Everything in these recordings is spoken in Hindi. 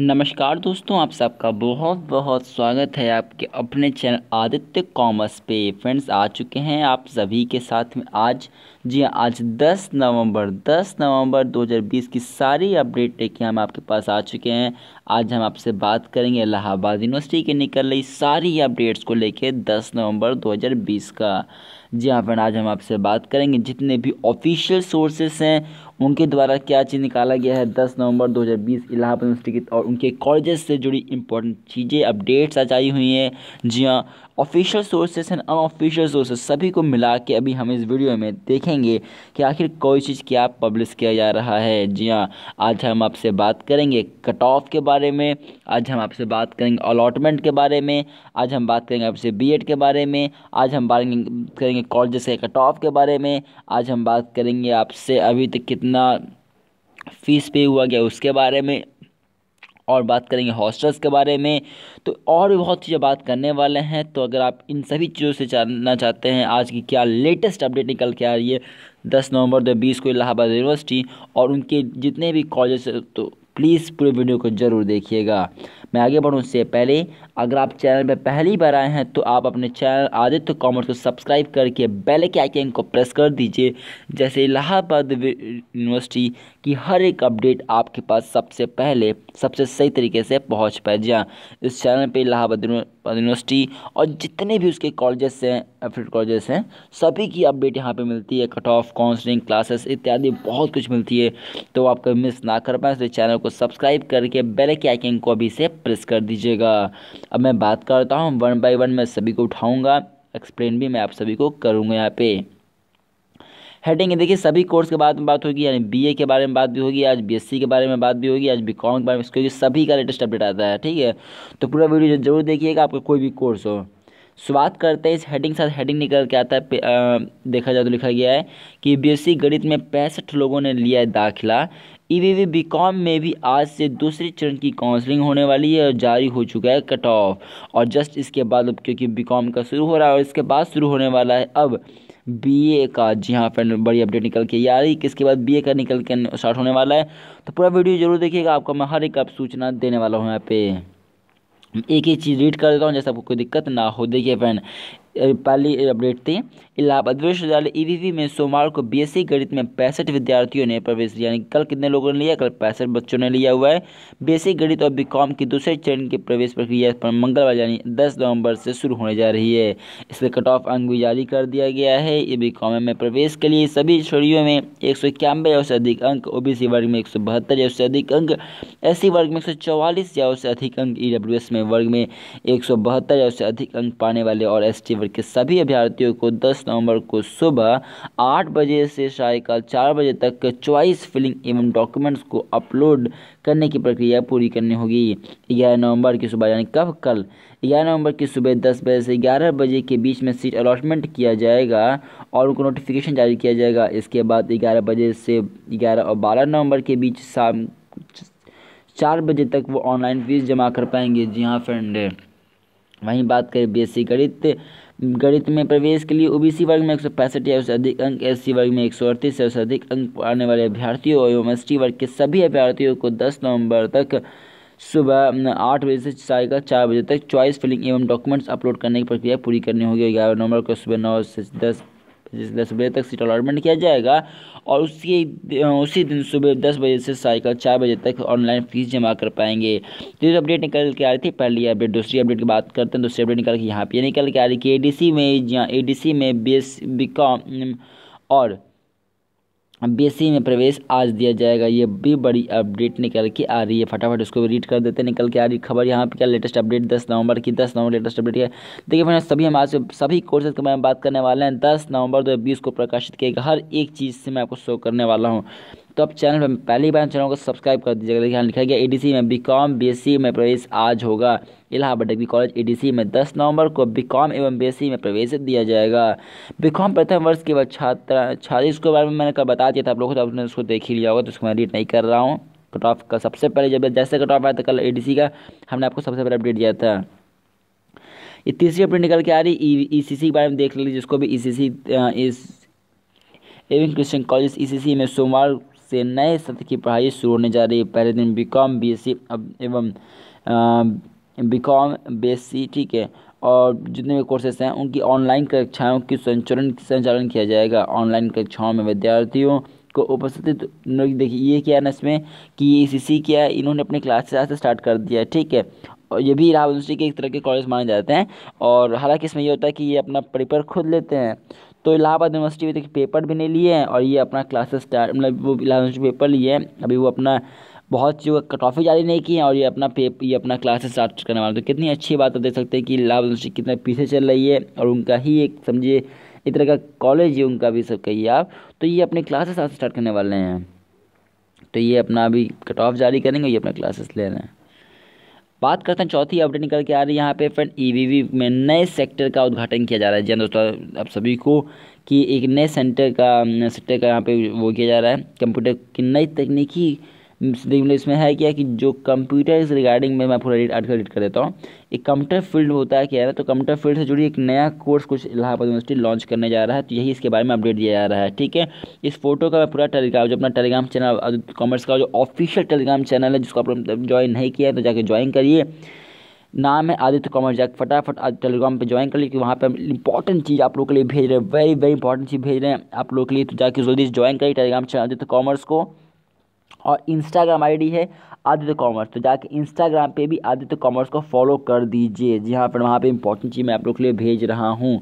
नमस्कार दोस्तों आप सबका बहुत बहुत स्वागत है आपके अपने चैनल आदित्य कॉमर्स पे फ्रेंड्स आ चुके हैं आप सभी के साथ में आज जी हाँ, आज 10 नवंबर 10 नवंबर 2020 की सारी अपडेट लेके हम आपके पास आ चुके हैं आज हम आपसे बात करेंगे इलाहाबाद यूनिवर्सिटी के निकल रही सारी अपडेट्स को लेके 10 नवंबर 2020 का जी हाँ फ्रेंड आज हम आपसे बात करेंगे जितने भी ऑफिशियल सोर्सेस हैं उनके द्वारा क्या चीज़ निकाला गया है 10 नवंबर 2020 इलाहाबाद यूनिवर्सिटी की और उनके कॉलेजेस से जुड़ी इंपॉर्टेंट चीज़ें अपडेट्स आ आई हुई हैं जी हाँ official sources and unofficial sources सभी को मिला के अभी हम इस वीडियो में देखेंगे कि आखिर कोई चीज़ क्या पब्लिश किया जा रहा है जी हाँ आज हम आपसे बात करेंगे कट ऑफ के बारे में आज हम आपसे बात करेंगे अलॉटमेंट के बारे में आज हम बात करेंगे आपसे बी के बारे में आज हम बात करेंगे कॉलेज के कट ऑफ के बारे में आज हम बात करेंगे आपसे अभी तक कितना फ़ीस पे हुआ गया उसके बारे में और बात करेंगे हॉस्टल्स के बारे में तो और भी बहुत चीज़ें बात करने वाले हैं तो अगर आप इन सभी चीज़ों से जानना चाहते हैं आज की क्या लेटेस्ट अपडेट निकल के आ रही है दस नवंबर दो बीस को इलाहाबाद यूनिवर्सिटी और उनके जितने भी कॉलेज तो प्लीज़ पूरे वीडियो को ज़रूर देखिएगा मैं आगे बढ़ूँ उससे पहले अगर आप चैनल पर पहली बार आए हैं तो आप अपने चैनल आदित्य कॉमर्स को सब्सक्राइब करके बेल के आइकन को प्रेस कर दीजिए जैसे इलाहाबाद यूनिवर्सिटी की हर एक अपडेट आपके पास सबसे पहले सबसे सही तरीके से पहुँच पाए जी इस चैनल पर इलाहाबाद यूनिवर्सिटी और जितने भी उसके कॉलेजेस हैं एफिलेट कॉलेजेस हैं सभी की अपडेट यहाँ पे मिलती है कट ऑफ काउंसलिंग क्लासेस इत्यादि बहुत कुछ मिलती है तो आप कभी मिस ना कर पाए इसलिए चैनल को सब्सक्राइब करके बेल के आइकन को अभी से प्रेस कर दीजिएगा अब मैं बात करता हूँ वन बाय वन मैं सभी को उठाऊँगा एक्सप्लेन भी मैं आप सभी को करूँगा यहाँ पे हेडिंग देखिए सभी कोर्स के बारे में बात होगी यानी बीए के बारे में बात भी होगी आज बीएससी के बारे में बात भी होगी आज बीकॉम के बारे में क्योंकि सभी का लेटेस्ट अपडेट आता है ठीक है तो पूरा वीडियो जरूर देखिएगा आपका कोई भी कोर्स हो शुरुआत करते हैं इस हेडिंग साथ हेडिंग निकल के आता है आ, देखा जाए तो लिखा गया है कि बीएससी गणित में पैंसठ लोगों ने लिया है दाखिला ई बी कॉम में भी आज से दूसरे चरण की काउंसलिंग होने वाली है और जारी हो चुका है कट ऑफ और जस्ट इसके बाद अब क्योंकि बी कॉम का शुरू हो रहा है और इसके बाद शुरू होने वाला है अब बीए का जी हाँ फ्रेंड बड़ी अपडेट निकल के आ रही किसके बाद बीए का निकल के स्टार्ट होने वाला है तो पूरा वीडियो जरूर देखिएगा आपको मैं हर एक आप सूचना देने वाला हूँ यहाँ पे एक ही चीज़ रीड कर देता हूँ जैसे आपको कोई दिक्कत ना हो देखिए फ्रेंड पहली अपडेट थी इलाहाबाद विश्वविद्यालय ईवीवी e में सोमवार को बीएससी e गणित में पैंसठ विद्यार्थियों ने प्रवेश लिया यानी कल कितने लोगों ने लिया कल पैंसठ बच्चों ने लिया हुआ है बीएससी e गणित और बीकॉम की दूसरे चरण की प्रवेश प्रक्रिया पर मंगलवार यानी दस नवंबर से शुरू होने जा रही है इसमें कट ऑफ अंक भी जारी कर दिया गया है ये कॉम में प्रवेश के लिए सभी श्रेणियों में एक सौ इक्यानबे या उससे अधिक अंक ओबीसी वर्ग में एक सौ बहत्तर या उससे अधिक अंक एस वर्ग में एक सौ चौवालीस या उससे अधिक अंक ई में वर्ग में एक सौ बहत्तर या उससे अधिक अंक पाने वाले और एस वर्ग के सभी अभ्यर्थियों को 10 नवंबर को सुबह 8 बजे से सायकाल 4 बजे तक च्वाइस फिलिंग एवं डॉक्यूमेंट्स को अपलोड करने की प्रक्रिया पूरी करनी होगी ग्यारह नवंबर की सुबह यानी कब कल ग्यारह नवंबर की सुबह दस बजे से ग्यारह बजे के बीच में सीट अलॉटमेंट किया जाएगा और उनको नोटिफिकेशन जारी किया जाएगा इसके बाद ग्यारह बजे से ग्यारह और बारह नवंबर के बीच शाम चार बजे तक वो ऑनलाइन फीस जमा कर पाएंगे जी हाँ फ्रेंड वहीं बात करें बेसिक गणित गणित में प्रवेश के लिए ओबीसी वर्ग में एक सौ पैंसठ या उससे अधिक अंक एस वर्ग में एक सौ अड़तीस या उससे अधिक अंक आने वाले अभ्यर्थियों एवं एस वर्ग के सभी अभ्यर्थियों को दस नवंबर तक सुबह आठ बजे से का चार बजे तक चॉइस फिलिंग एवं डॉक्यूमेंट्स अपलोड करने की प्रक्रिया पूरी करनी होगी ग्यारह नवंबर को सुबह नौ से दस जिस दस बजे तक सीट अलॉटमेंट किया जाएगा और उसी उसी दिन सुबह दस बजे से साइकिल चार बजे तक ऑनलाइन फीस जमा कर पाएंगे तो ये अपडेट निकल के आ रही थी पहली अपडेट दूसरी अपडेट की बात करते हैं दूसरी अपडेट निकल के यहाँ पे निकल के आ रही कि ए में या ए में बी एस बी और बीएससी e में प्रवेश आज दिया जाएगा ये भी बड़ी अपडेट निकल के आ रही है फटाफट उसको रीड कर देते हैं निकल के आ रही खबर यहाँ पे क्या लेटेस्ट अपडेट दस नवंबर की दस नवंबर लेटेस्ट अपडेट है देखिए फ्रेंड्स सभी हम आज सभी कोर्सेज के बारे में बात करने वाले हैं दस नवंबर दो को प्रकाशित किएगा हर एक चीज़ से मैं आपको शो करने वाला हूँ तो आप चैनल पर पहली बार चैनल को सब्सक्राइब कर दीजिएगा देखिए यहाँ लिखा गया सी में बीकॉम बीएससी में प्रवेश आज होगा इलाहाबाद डिग्री कॉलेज सी में 10 नवंबर को बीकॉम एवं बीएससी में प्रवेश दिया जाएगा बीकॉम प्रथम वर्ष के बाद छात्र छात्र इसके बारे में मैंने कल बता दिया था आप लोगों को तो आपने उसको देख ही लिया होगा तो उसको मैं रीड नहीं कर रहा हूँ कट ऑफ का सबसे पहले जब जैसे कट ऑफ आया था कल ए का हमने आपको सबसे पहले अपडेट दिया था ये तीसरी अपडेट निकल के आ रही ई सी के बारे में देख लीजिए जिसको भी ई सी सी इस एविंग क्रिश्चियन कॉलेज ई सी सी में सोमवार से नए सत्र की पढ़ाई शुरू होने जा रही है पहले दिन बी कॉम बी एस एवं B com B S C ठीक है और जितने भी कोर्सेस हैं उनकी ऑनलाइन कक्षाओं की संचालन संचालन किया जाएगा ऑनलाइन कक्षाओं में विद्यार्थियों को उपस्थित देखिए ये क्या है ना इसमें कि ये सी क्या है इन्होंने अपने क्लासेस आज से स्टार्ट कर दिया है ठीक है और ये भी इलाहाबाद यूनिवर्सिटी के एक तरह के कॉलेज माने जाते हैं और हालांकि इसमें ये होता है कि ये अपना पेपर खुद लेते हैं तो इलाहाबाद यूनिवर्सिटी में देखिए पेपर भी नहीं लिए हैं और ये अपना क्लासेस स्टार्ट मतलब वो इलाहाबाद पेपर लिए हैं अभी वो अपना बहुत सी कट ऑफ जारी नहीं किए हैं और ये अपना पेप ये अपना क्लासेस स्टार्ट करने वाले तो कितनी अच्छी बात आप देख सकते हैं कि इलाहाबाद यूनिवर्सिटी कितना पीछे चल रही है और उनका ही एक समझिए एक तरह का कॉलेज है उनका भी सब कहिए आप तो ये अपने क्लासेस स्टार्ट करने वाले हैं तो ये अपना अभी कट ऑफ जारी करेंगे ये अपना क्लासेस ले रहे हैं बात करते हैं चौथी अपडेट निकल के आ रही है यहाँ पे फ्रेंड ईवीवी e में नए सेक्टर का उद्घाटन किया जा रहा है जी हाँ दोस्तों आप सभी को कि एक नए सेंटर का सेक्टर का यहाँ पे वो किया जा रहा है कंप्यूटर की नई तकनीकी सदैव तो इसमें है क्या कि जो कंप्यूटर इस रिगार्डिंग में मैं पूरा आर्टिकल एडिट कर देता हूँ एक कंप्यूटर फील्ड होता है क्या है तो कंप्यूटर फील्ड से जुड़ी एक नया कोर्स कुछ इलाहाबाद यूनिवर्सिटी लॉन्च करने जा रहा है तो यही इसके बारे में अपडेट दिया जा रहा है ठीक है इस फोटो का मैं पूरा टेलीग्राम जो अपना टेलीग्राम चैनल कॉमर्स का जो ऑफिशियल टेलीग्राम चैनल है जिसको आप ज्वाइन मतलब नहीं किया है तो जाकर ज्वाइन करिए नाम है आदित्य कॉमर्स जैक फटाफट आज टेलीग्राम पे ज्वाइन कर लिए क्योंकि वहाँ पे हम इंपॉर्टेंट चीज़ आप लोग के लिए भेज रहे हैं वेरी वेरी इंपॉर्टेंट चीज़ भेज रहे हैं आप लोग के लिए तो जाके जल्दी से ज्वाइन करिए टेलीग्राम चैनल आदित्य कॉमर्स को और इंस्टाग्राम आईडी है आदित्य कॉमर्स तो जाके इंस्टाग्राम पे भी आदित्य कॉमर्स को फॉलो कर दीजिए जी हाँ पर वहाँ पे इंपॉर्टेंट चीज़ मैं आप लोग के लिए भेज रहा हूँ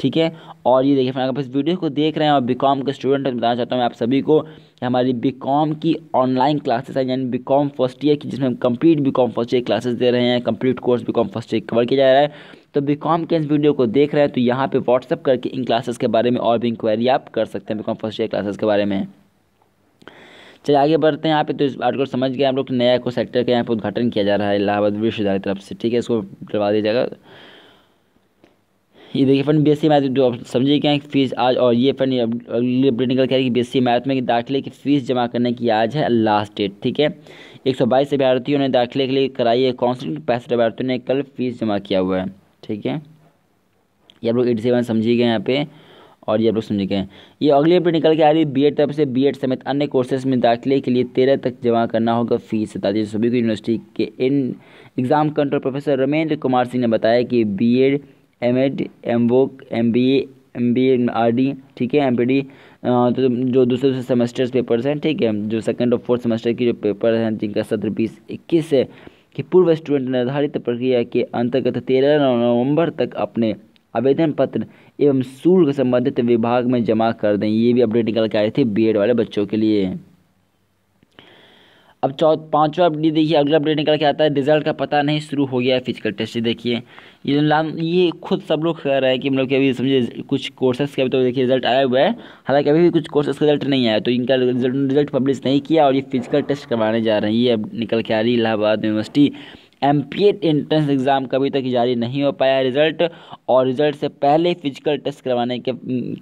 ठीक है और ये देखिए फिर आप इस वीडियो को देख रहे हैं और बीकॉम के स्टूडेंट हैं बताना चाहता हूँ मैं आप सभी को हमारी बीकॉम की ऑनलाइन क्लासेस है यानी बीकॉम फर्स्ट ईयर की जिसमें हम complete BCom first year classes दे रहे हैं complete course BCom first year cover किया जा रहा है तो बीकॉम के इस वीडियो को देख रहे हैं तो यहाँ पर व्हाट्सअप करके इन क्लासेस के बारे में और भी इंक्वायरी आप कर सकते हैं बीकॉम फर्स्ट ईयर क्लासेस के बारे में चलिए आगे बढ़ते हैं यहाँ पे तो इस आर्टिकल समझ गए हम लोग नया को सेक्टर का यहाँ पर उद्घाटन किया जा रहा है इलाहाबाद विश्वविद्यालय की तरफ से ठीक है इसको दिया दीजिएगा ये देखिए फ्रेंड सी मैथ जो समझिए क्या फीस आज और ये फ्रेंड अगली अपडेट निकल के आ रही है सी मैथ e में दाखिले की फ़ीस जमा करने की आज है लास्ट डेट ठीक है एक सौ बाईस अभ्यर्थियों ने दाखिले के लिए कराई है काउंसिलिंग पैंसठ अभ्यर्थियों ने कल फीस जमा किया हुआ है ठीक है ये आप लोग एटी सेवन समझिए गए यहाँ पे और ये आप लोग समझ गए ये अगली अपडेट निकल के आ रही है बी एड तरफ से बी एड समेत अन्य कोर्सेज में दाखिले के लिए तेरह तक जमा करना होगा फीस दीजिए सभी यूनिवर्सिटी के इन exam control professor Ramendra Kumar Singh ने बताया कि B Ed M Ed M voc M B A M B Ed R D ठीक है एम पी डी तो जो दूसरे दूसरे सेमेस्टर्स पेपर्स हैं ठीक है जो सेकेंड और फोर्थ सेमेस्टर की जो पेपर हैं जिनका सत्र बीस इक्कीस है कि पूर्व स्टूडेंट निर्धारित प्रक्रिया के अंतर्गत तेरह नवंबर तक अपने आवेदन पत्र एवं शुल्क संबंधित विभाग में जमा कर दें ये भी अपडेट निकल के आई थी बी वाले बच्चों के लिए अब चौथ पाँचवा अपडेट देखिए अगला अपडेट निकल के आता है रिजल्ट का पता नहीं शुरू हो गया है फिजिकल टेस्ट देखिए ये ये खुद सब लोग कह रहे हैं कि मतलब कि अभी समझिए कुछ कोर्सेस के अभी तो देखिए रिजल्ट आया हुआ है हालांकि अभी भी कुछ कोर्सेस का रिजल्ट नहीं आया तो इनका रिजल्ट पब्लिश नहीं किया और ये फिजिकल टेस्ट करवाने जा रहे हैं ये अब निकल के आ रही Allahabad university M P Ed entrance exam का अभी तक जारी नहीं हो पाया रिजल्ट और रिजल्ट से पहले फिजिकल टेस्ट करवाने के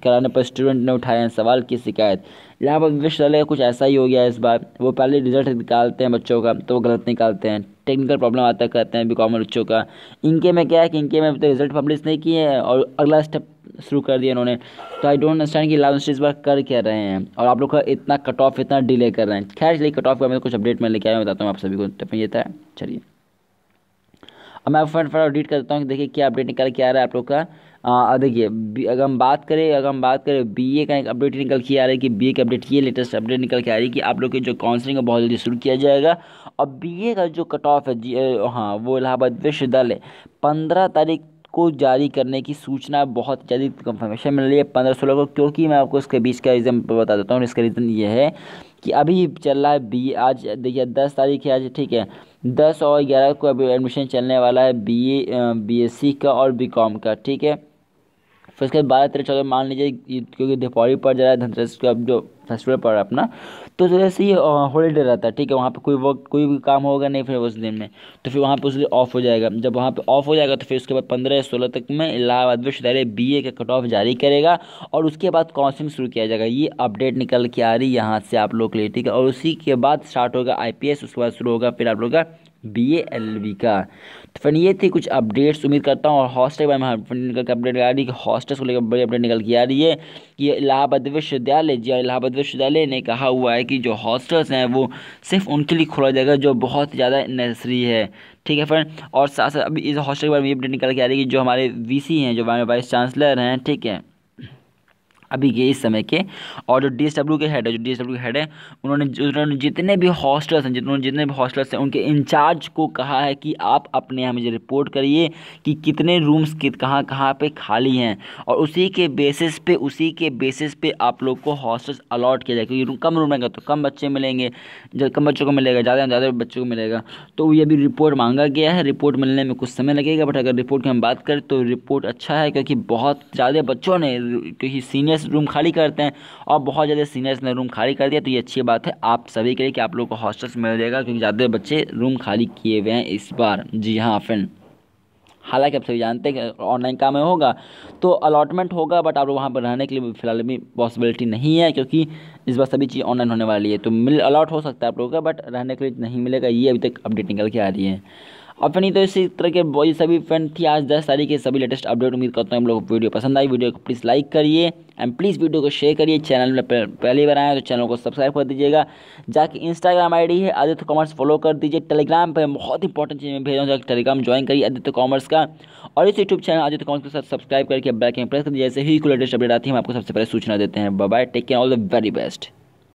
कराने पर स्टूडेंट ने उठाए हैं सवाल की शिकायत पर विश्वविद्यालय कुछ ऐसा ही हो गया इस बार वो पहले रिजल्ट निकालते हैं बच्चों का तो वो गलत निकालते हैं टेक्निकल प्रॉब्लम आता करते हैं बी कॉमर्स बच्चों का इनके में क्या है कि इनके में तो रिजल्ट पब्लिश नहीं किए हैं और अगला स्टेप शुरू कर दिया इन्होंने तो आई डोंट अंडरस्टैंड कि लाल इस बार कर क्या रहे हैं और आप लोग का इतना कट ऑफ इतना डिले कर रहे हैं खैर चलिए कट ऑफ का मैं कुछ अपडेट में लेके आया बताता हूँ आप सभी को तो ये था चलिए अब मैं फटाफट अपडेट करता हूँ देखिए क्या अपडेट निकल के आ रहा है आप लोग का देखिए अगर हम बात करें अगर हम बात करें बीए का एक अपडेट निकल के आ रहा है कि बीए का अपडेट ये लेटेस्ट अपडेट निकल के आ रही है कि आप लोग की जो काउंसलिंग है बहुत जल्दी शुरू किया जाएगा और बीए का जो कट ऑफ है जी हाँ वो इलाहाबाद विश्वविद्यालय पंद्रह तारीख को जारी करने की सूचना बहुत जल्दी कंफर्मेशन मिल रही है पंद्रह सोलह को क्योंकि मैं आपको इसके बीच का रीज़न बता देता हूँ इसका रीज़न ये है कि अभी चल रहा है बी आज देखिए दस तारीख है आज ठीक है दस और ग्यारह को अभी एडमिशन चलने वाला है बी बी एस सी का और बी कॉम का ठीक है फिर उसके बाद बारह तेरह चौदह मान लीजिए क्योंकि दीपावली पड़ जा रहा है धनतेरस का जो फेस्टिवल पड़ रहा है अपना तो जैसे ये हॉलीडे रहता है ठीक है वहाँ पे कोई वर्क कोई भी काम होगा नहीं फिर उस दिन में तो फिर वहाँ पे उस दिन ऑफ हो जाएगा जब वहाँ पे ऑफ हो जाएगा तो फिर उसके बाद पंद्रह सोलह तक में इलाहाबाद विश्वविद्यालय बी ए का कट ऑफ जारी करेगा और उसके बाद काउंसिलिंग शुरू किया जाएगा ये अपडेट निकल के आ रही है यहाँ से आप लोग के लिए ठीक है और उसी के बाद स्टार्ट होगा आई उसके बाद शुरू होगा फिर आप लोग का बी एल बी का तो फ्रेंड ये थी कुछ अपडेट्स उम्मीद करता हूँ और हॉस्टल के बारे में फ्रेंड निकल के अपडेट आ रही है हॉस्टल को लेकर बड़ी अपडेट निकल के आ रही है कि इलाहाबाद विश्वविद्यालय जी हाँ, इलाहाबाद विश्वविद्यालय ने कहा हुआ है कि जो हॉस्टल्स हैं वो सिर्फ उनके लिए खोला जाएगा जो बहुत ज़्यादा नेसेसरी है ठीक है फ्रेंड और साथ साथ अभी इस हॉस्टल के बारे में अपडेट निकल के आ रही है कि जो हमारे वी हैं जो हमारे वाइस चांसलर हैं ठीक है अभी के इस समय के और जो डी एस डब्ल्यू के हेड है जो डी एस डब्ल्यू के हेड है उन्होंने उन्होंने जितने भी हॉस्टल्स हैं जितने जितने भी हॉस्टल्स हैं उनके इंचार्ज को कहा है कि आप अपने यहाँ मुझे रिपोर्ट करिए कि कितने रूम्स कित कहाँ कहाँ पे खाली हैं और उसी के बेसिस पे उसी के बेसिस पे आप लोग को हॉस्टल्स अलाट किया जाए क्योंकि कम रूम रहेगा तो कम बच्चे मिलेंगे जब कम बच्चों को मिलेगा ज़्यादा से ज़्यादा बच्चों को मिलेगा तो ये भी रिपोर्ट मांगा गया है रिपोर्ट मिलने में कुछ समय लगेगा बट अगर रिपोर्ट की हम बात करें तो रिपोर्ट अच्छा है क्योंकि बहुत ज़्यादा बच्चों ने क्योंकि सीनियर रूम खाली करते हैं और बहुत ज़्यादा सीनियर्स ने रूम खाली कर दिया तो ये अच्छी बात है आप सभी के लिए कि आप लोग को हॉस्टल्स मिल जाएगा क्योंकि ज़्यादा बच्चे रूम खाली किए हुए हैं इस बार जी हाँ फ्रेंड हालांकि आप सभी जानते हैं कि ऑनलाइन काम में होगा तो अलॉटमेंट होगा बट आप लोग वहाँ पर रहने के लिए फिलहाल भी पॉसिबिलिटी नहीं है क्योंकि इस बार सभी चीज़ ऑनलाइन होने वाली है तो मिल अलॉट हो सकता है आप लोगों का बट रहने के लिए नहीं मिलेगा ये अभी तक अपडेट निकल के आ रही है और फ्रेंड तो इसी तरह के ये सभी फ्रेंड थी आज दस तारीख के सभी लेटेस्ट अपडेट उम्मीद करता हूँ हम लोग वीडियो पसंद आई वीडियो को प्लीज़ लाइक करिए एंड प्लीज़ वीडियो को शेयर करिए चैनल में पहली बार आए तो चैनल को सब्सक्राइब कर दीजिएगा जाके इंस्टाग्राम आईडी है आदित्य कॉमर्स फॉलो कर दीजिए टेलीग्राम पर बहुत इंपॉर्टेंट चीज़ में भेज रहा हूँ जाकर टेलीग्राम ज्वाइन करिए आदित्य कॉमर्स का और इस यूट्यूब चैनल आदित्य कॉमर्स के साथ सब्सक्राइब करके बैक के प्रेस कर दीजिए जैसे ही लेटेस्ट अपडेट आती है हम आपको सबसे पहले सूचना देते हैं bye take care all the very best